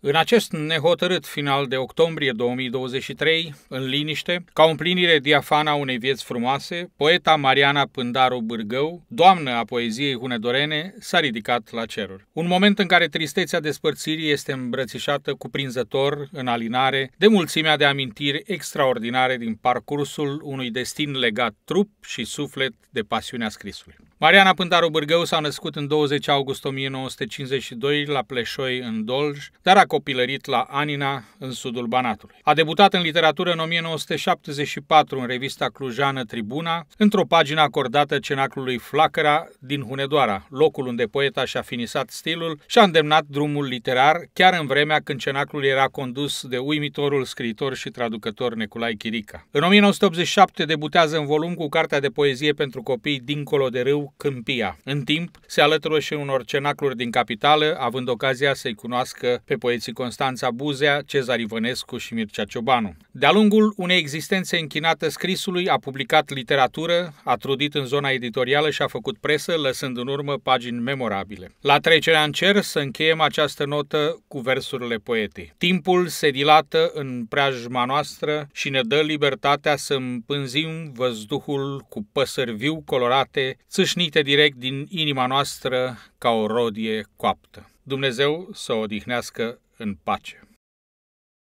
În acest nehotărât final de octombrie 2023, în liniște, ca o împlinire diafana unei vieți frumoase, poeta Mariana Pândaru Bârgău, doamnă a poeziei hunedorene, s-a ridicat la ceruri. Un moment în care tristețea despărțirii este îmbrățișată cuprinzător, în alinare, de mulțimea de amintiri extraordinare din parcursul unui destin legat trup și suflet de pasiunea scrisului. Mariana Pântaru Bârgău s-a născut în 20 august 1952 la Pleșoi, în Dolj, dar a copilărit la Anina, în sudul Banatului. A debutat în literatură în 1974 în revista clujană Tribuna, într-o pagină acordată cenaclului Flacăra din Hunedoara, locul unde poeta și-a finisat stilul și a îndemnat drumul literar, chiar în vremea când cenaclul era condus de uimitorul scriitor și traducător Neculai Chirica. În 1987 debutează în volum cu cartea de poezie pentru copii Dincolo de râu, Câmpia. În timp, se alătură și unor cenacluri din capitală, având ocazia să-i cunoască pe poeții Constanța Buzea, Cezar Ivănescu și Mircea Ciobanu. De-a lungul unei existențe închinată scrisului, a publicat literatură, a trudit în zona editorială și a făcut presă, lăsând în urmă pagini memorabile. La trecerea în cer să încheiem această notă cu versurile poetei. Timpul se dilată în preajma noastră și ne dă libertatea să împânzim văzduhul cu păsări viu colorate, țâșni odihnite direct din inima noastră ca o rodie coaptă. Dumnezeu să o odihnească în pace.